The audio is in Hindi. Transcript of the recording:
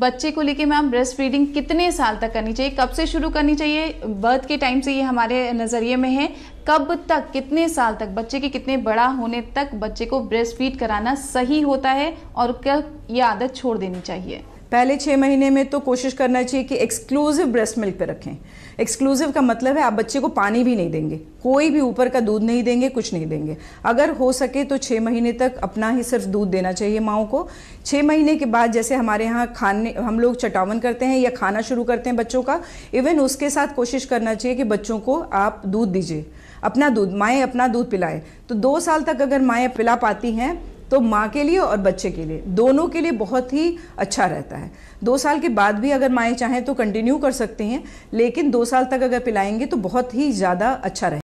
बच्चे को लेके मैम ब्रेस्ट फीडिंग कितने साल तक करनी चाहिए कब से शुरू करनी चाहिए बर्थ के टाइम से ये हमारे नज़रिए में है कब तक कितने साल तक बच्चे के कितने बड़ा होने तक बच्चे को ब्रेस्ट फीड कराना सही होता है और क्या ये आदत छोड़ देनी चाहिए पहले छः महीने में तो कोशिश करना चाहिए कि एक्सक्लूसिव ब्रेस्ट मिल्क पर रखें एक्सक्लूसिव का मतलब है आप बच्चे को पानी भी नहीं देंगे कोई भी ऊपर का दूध नहीं देंगे कुछ नहीं देंगे अगर हो सके तो छः महीने तक अपना ही सिर्फ दूध देना चाहिए माओ को छः महीने के बाद जैसे हमारे यहाँ खाने हम लोग चटावन करते हैं या खाना शुरू करते हैं बच्चों का इवन उसके साथ कोशिश करना चाहिए कि बच्चों को आप दूध दीजिए अपना दूध माएँ अपना दूध पिलाएं तो दो साल तक अगर माएँ पिला पाती हैं तो माँ के लिए और बच्चे के लिए दोनों के लिए बहुत ही अच्छा रहता है दो साल के बाद भी अगर माएँ चाहें तो कंटिन्यू कर सकती हैं लेकिन दो साल तक अगर पिलाएंगे तो बहुत ही ज़्यादा अच्छा रहेगा